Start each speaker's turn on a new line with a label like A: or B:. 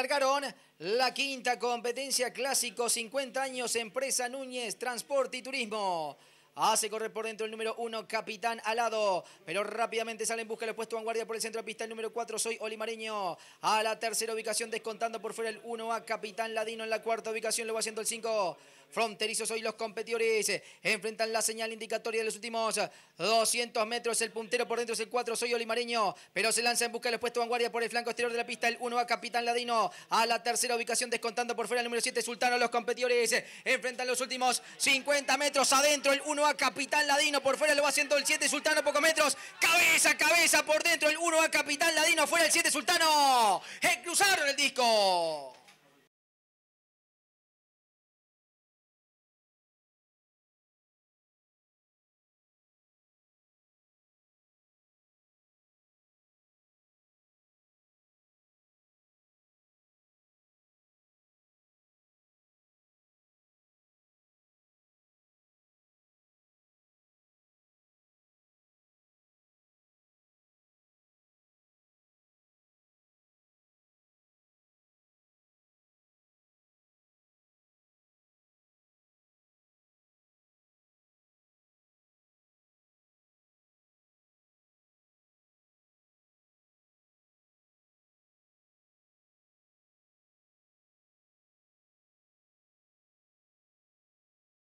A: largaron la quinta competencia clásico 50 años Empresa Núñez Transporte y Turismo. Hace ah, correr por dentro el número 1, Capitán Alado. Pero rápidamente sale en busca del puesto vanguardia por el centro de pista. El número 4, Soy Olimareño. A la tercera ubicación, descontando por fuera el 1A, Capitán Ladino. En la cuarta ubicación lo va haciendo el 5. Fronterizo, soy los competidores. Enfrentan la señal indicatoria de los últimos 200 metros. El puntero por dentro es el 4, Soy Olimareño. Pero se lanza en busca del puesto vanguardia por el flanco exterior de la pista. El 1A, Capitán Ladino. A la tercera ubicación, descontando por fuera el número 7, Sultano. Los competidores enfrentan los últimos 50 metros adentro. El 1 1A Capitán Ladino. Por fuera lo va haciendo el 7 Sultano, pocos metros. Cabeza, cabeza por dentro. El 1A Capitán Ladino. Fuera el 7
B: Sultano. cruzaron el disco.